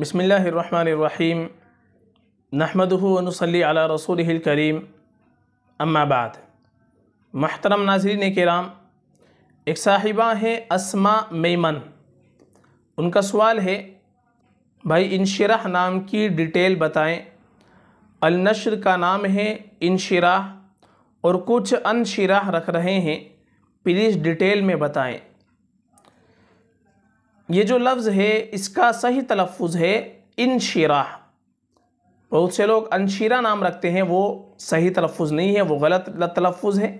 बसमीम नहमदनसली अला रसूल करीम अम्माबाद महतरम नाजरीन कराम एक साहिबा है असमा मेमन उनका सवाल है भाई इनशराह नाम की डिटेल बताएं अलनशर का नाम है इनशराह और कुछ अनशराह रख रहे हैं प्लीज़ डिटेल में बताएं ये जो लफ्ज़ है इसका सही तलफ़ है इनशरा बहुत से लोग अनशीरा नाम रखते हैं वो सही तलफ़ नहीं है वो गलत तलफ़ है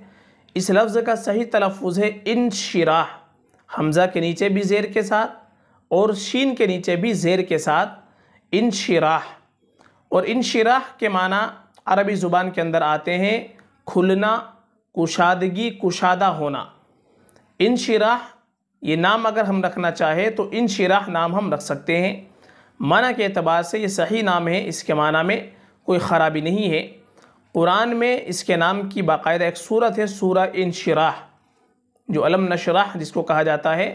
इस लफ्ज़ का सही तलफ़ है इनशरा हमज़ा के नीचे भी ज़ेर के साथ और शीन के नीचे भी ज़ेर के साथ इनशराह और शराह के माना अरबी ज़ुबान के अंदर आते हैं खुलना कुशादगी कुशादा होना इनशराह ये नाम अगर हम रखना चाहें तो इन शराह नाम हम रख सकते हैं माना के अतबार से ये सही नाम है इसके माना में कोई ख़राबी नहीं है कुरान में इसके नाम की बाकायदा एक सूरत है सूरा इन शराह जो अलम नशराह जिसको कहा जाता है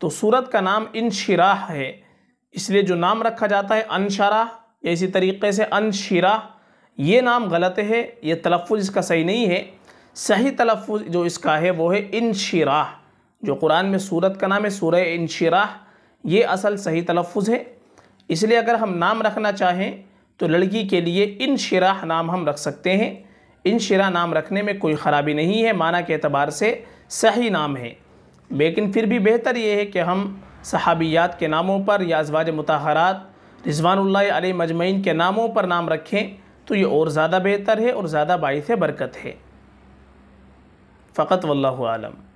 तो सूरत का नाम इन शराह है इसलिए जो नाम रखा जाता है शराह या इसी तरीके से शराह ये नाम गलत है ये तलफ़ इसका सही नहीं है सही तलफ़ जो इसका है वो है इन शराह जो कुरान में सूरत का नाम है इन इनशराह ये असल सही तलफ़ है इसलिए अगर हम नाम रखना चाहें तो लड़की के लिए इन शराह नाम हम रख सकते हैं इन शराह नाम रखने में कोई ख़राबी नहीं है माना के अतबार से सही नाम है लेकिन फिर भी बेहतर ये है कि हम सहाबियात के नामों पर या अजवाज मतहरात रिजवानल मजमैन के नामों पर नाम रखें तो ये और ज़्यादा बेहतर है और ज़्यादा बायस बरकत है फ़कत वल्लम